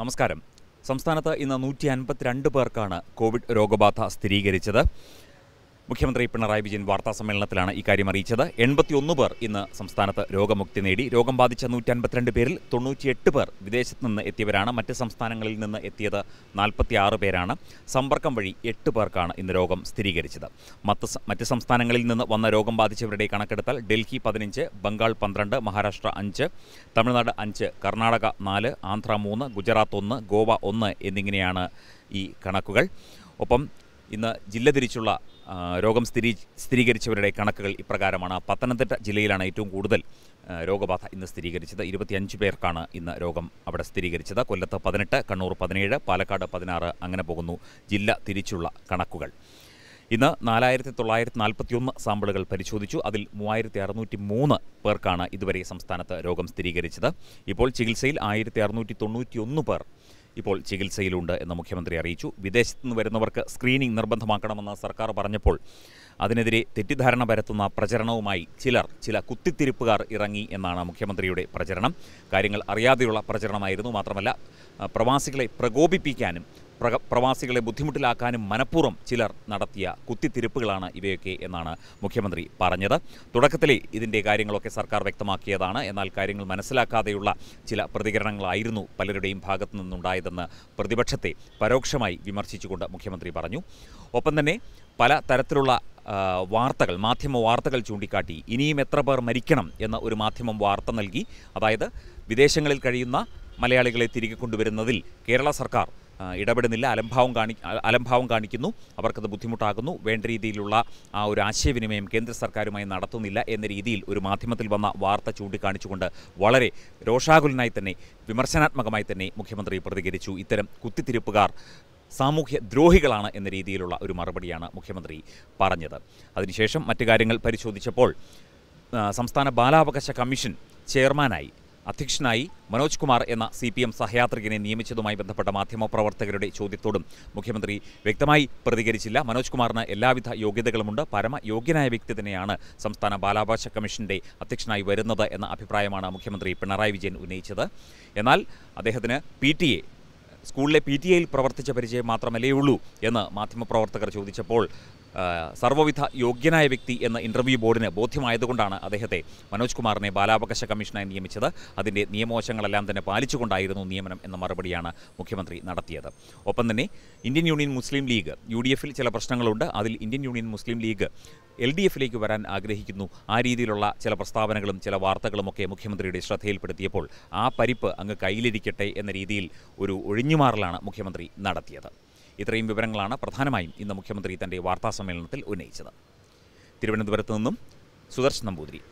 നമസ്കാരം സംസ്ഥാനത്ത് ഇന്ന് നൂറ്റി അൻപത്തിരണ്ട് പേർക്കാണ് കോവിഡ് രോഗബാധ സ്ഥിരീകരിച്ചത് മുഖ്യമന്ത്രി പിണറായി വിജയൻ വാർത്താ സമ്മേളനത്തിലാണ് ഇക്കാര്യം അറിയിച്ചത് എൺപത്തിയൊന്ന് പേർ ഇന്ന് സംസ്ഥാനത്ത് രോഗമുക്തി നേടി രോഗം ബാധിച്ച നൂറ്റൻപത്തിരണ്ട് പേരിൽ തൊണ്ണൂറ്റിയെട്ട് പേർ വിദേശത്ത് നിന്ന് എത്തിയവരാണ് മറ്റ് സംസ്ഥാനങ്ങളിൽ നിന്ന് എത്തിയത് നാൽപ്പത്തിയാറ് പേരാണ് സമ്പർക്കം വഴി എട്ട് പേർക്കാണ് ഇന്ന് രോഗം സ്ഥിരീകരിച്ചത് മറ്റ് സംസ്ഥാനങ്ങളിൽ നിന്ന് വന്ന രോഗം ബാധിച്ചവരുടെ കണക്കെടുത്താൽ ഡൽഹി പതിനഞ്ച് ബംഗാൾ പന്ത്രണ്ട് മഹാരാഷ്ട്ര അഞ്ച് തമിഴ്നാട് അഞ്ച് കർണാടക നാല് ആന്ധ്ര മൂന്ന് ഗുജറാത്ത് ഒന്ന് ഗോവ ഒന്ന് എന്നിങ്ങനെയാണ് ഈ കണക്കുകൾ ഒപ്പം ഇന്ന് ജില്ല തിരിച്ചുള്ള രോഗം സ്ഥിരീ സ്ഥിരീകരിച്ചവരുടെ കണക്കുകൾ ഇപ്രകാരമാണ് പത്തനംതിട്ട ജില്ലയിലാണ് ഏറ്റവും കൂടുതൽ രോഗബാധ ഇന്ന് സ്ഥിരീകരിച്ചത് ഇരുപത്തിയഞ്ച് പേർക്കാണ് ഇന്ന് രോഗം അവിടെ സ്ഥിരീകരിച്ചത് കൊല്ലത്ത് പതിനെട്ട് കണ്ണൂർ പതിനേഴ് പാലക്കാട് പതിനാറ് അങ്ങനെ പോകുന്നു ജില്ല തിരിച്ചുള്ള കണക്കുകൾ ഇന്ന് നാലായിരത്തി തൊള്ളായിരത്തി നാൽപ്പത്തിയൊന്ന് സാമ്പിളുകൾ പരിശോധിച്ചു അതിൽ മൂവായിരത്തി അറുന്നൂറ്റി മൂന്ന് പേർക്കാണ് ഇതുവരെ സംസ്ഥാനത്ത് രോഗം സ്ഥിരീകരിച്ചത് ഇപ്പോൾ ചികിത്സയിൽ ആയിരത്തി അറുന്നൂറ്റി തൊണ്ണൂറ്റിയൊന്ന് പേർ ഇപ്പോൾ ചികിത്സയിലുണ്ട് എന്ന് മുഖ്യമന്ത്രി അറിയിച്ചു വിദേശത്തു നിന്ന് വരുന്നവർക്ക് സ്ക്രീനിംഗ് നിർബന്ധമാക്കണമെന്ന് സർക്കാർ പറഞ്ഞപ്പോൾ അതിനെതിരെ തെറ്റിദ്ധാരണ പരത്തുന്ന പ്രചരണവുമായി ചിലർ ചില കുത്തിത്തിരിപ്പുകാർ ഇറങ്ങി എന്നാണ് മുഖ്യമന്ത്രിയുടെ പ്രചരണം കാര്യങ്ങൾ അറിയാതെയുള്ള പ്രചരണമായിരുന്നു മാത്രമല്ല പ്രവാസികളെ പ്രകോപിപ്പിക്കാനും പ്രവാസികളെ ബുദ്ധിമുട്ടിലാക്കാനും മനഃപൂർവ്വം ചിലർ നടത്തിയ കുത്തിത്തിരിപ്പുകളാണ് ഇവയൊക്കെ എന്നാണ് മുഖ്യമന്ത്രി പറഞ്ഞത് തുടക്കത്തിലെ ഇതിൻ്റെ കാര്യങ്ങളൊക്കെ സർക്കാർ വ്യക്തമാക്കിയതാണ് എന്നാൽ കാര്യങ്ങൾ മനസ്സിലാക്കാതെയുള്ള ചില പ്രതികരണങ്ങളായിരുന്നു പലരുടെയും ഭാഗത്തു നിന്നുണ്ടായതെന്ന് പ്രതിപക്ഷത്തെ പരോക്ഷമായി വിമർശിച്ചുകൊണ്ട് മുഖ്യമന്ത്രി പറഞ്ഞു ഒപ്പം തന്നെ പല തരത്തിലുള്ള വാർത്തകൾ മാധ്യമ വാർത്തകൾ ചൂണ്ടിക്കാട്ടി ഇനിയും എത്ര പേർ മരിക്കണം എന്ന ഒരു മാധ്യമം വാർത്ത നൽകി അതായത് വിദേശങ്ങളിൽ കഴിയുന്ന മലയാളികളെ തിരികെ കൊണ്ടുവരുന്നതിൽ കേരള സർക്കാർ ഇടപെടുന്നില്ല അലംഭാവം കാണി അലംഭാവം കാണിക്കുന്നു അവർക്കത് ബുദ്ധിമുട്ടാകുന്നു വേണ്ട രീതിയിലുള്ള ആ ഒരു ആശയവിനിമയം കേന്ദ്ര സർക്കാരുമായി നടത്തുന്നില്ല എന്ന രീതിയിൽ ഒരു മാധ്യമത്തിൽ വന്ന വാർത്ത ചൂണ്ടിക്കാണിച്ചുകൊണ്ട് വളരെ രോഷാകുലനായി തന്നെ വിമർശനാത്മകമായി തന്നെ മുഖ്യമന്ത്രി പ്രതികരിച്ചു ഇത്തരം കുത്തിത്തിരിപ്പുകാർ സാമൂഹ്യ ദ്രോഹികളാണ് എന്ന രീതിയിലുള്ള ഒരു മറുപടിയാണ് മുഖ്യമന്ത്രി പറഞ്ഞത് അതിനുശേഷം മറ്റു കാര്യങ്ങൾ പരിശോധിച്ചപ്പോൾ സംസ്ഥാന ബാലാവകാശ കമ്മീഷൻ ചെയർമാനായി അധ്യക്ഷനായി മനോജ് കുമാർ എന്ന സി പി എം സഹയാത്രികനെ നിയമിച്ചതുമായി ബന്ധപ്പെട്ട മാധ്യമപ്രവർത്തകരുടെ ചോദ്യത്തോടും മുഖ്യമന്ത്രി വ്യക്തമായി പ്രതികരിച്ചില്ല മനോജ് കുമാറിന് എല്ലാവിധ യോഗ്യതകളുമുണ്ട് പരമയോഗ്യനായ വ്യക്തി തന്നെയാണ് സംസ്ഥാന ബാലാവകാശ കമ്മീഷന്റെ അധ്യക്ഷനായി വരുന്നത് എന്ന അഭിപ്രായമാണ് മുഖ്യമന്ത്രി പിണറായി വിജയൻ ഉന്നയിച്ചത് എന്നാൽ അദ്ദേഹത്തിന് പി ടി എ സ്കൂളിലെ പി ടി എയിൽ പ്രവർത്തിച്ച പരിചയം മാത്രമല്ലേ ഉള്ളൂ എന്ന് മാധ്യമപ്രവർത്തകർ ചോദിച്ചപ്പോൾ സർവ്വവിധ യോഗ്യനായ വ്യക്തി എന്ന ഇൻ്റർവ്യൂ ബോർഡിന് ബോധ്യമായതുകൊണ്ടാണ് അദ്ദേഹത്തെ മനോജ് കുമാറിനെ ബാലാവകാശ കമ്മീഷനായി നിയമിച്ചത് അതിൻ്റെ നിയമവശങ്ങളെല്ലാം തന്നെ പാലിച്ചുകൊണ്ടായിരുന്നു നിയമനം എന്ന മറുപടിയാണ് മുഖ്യമന്ത്രി നടത്തിയത് ഒപ്പം തന്നെ Indian Union Muslim League U D എഫിൽ ചില പ്രശ്നങ്ങളുണ്ട് അതിൽ Indian Union Muslim League L D എഫിലേക്ക് വരാൻ ആഗ്രഹിക്കുന്നു ആ രീതിയിലുള്ള ചില പ്രസ്താവനകളും ചില വാർത്തകളുമൊക്കെ മുഖ്യമന്ത്രിയുടെ ശ്രദ്ധയിൽപ്പെടുത്തിയപ്പോൾ ആ പരിപ്പ് അങ്ങ് കയ്യിലിരിക്കട്ടെ എന്ന രീതിയിൽ ഒരു ഒഴിഞ്ഞുമാറലാണ് മുഖ്യമന്ത്രി നടത്തിയത് ഇത്രയും വിവരങ്ങളാണ് പ്രധാനമായും ഇന്ന് മുഖ്യമന്ത്രി തൻ്റെ വാർത്താ സമ്മേളനത്തിൽ ഉന്നയിച്ചത് തിരുവനന്തപുരത്ത് നിന്നും സുദർശൻ നമ്പൂതിരി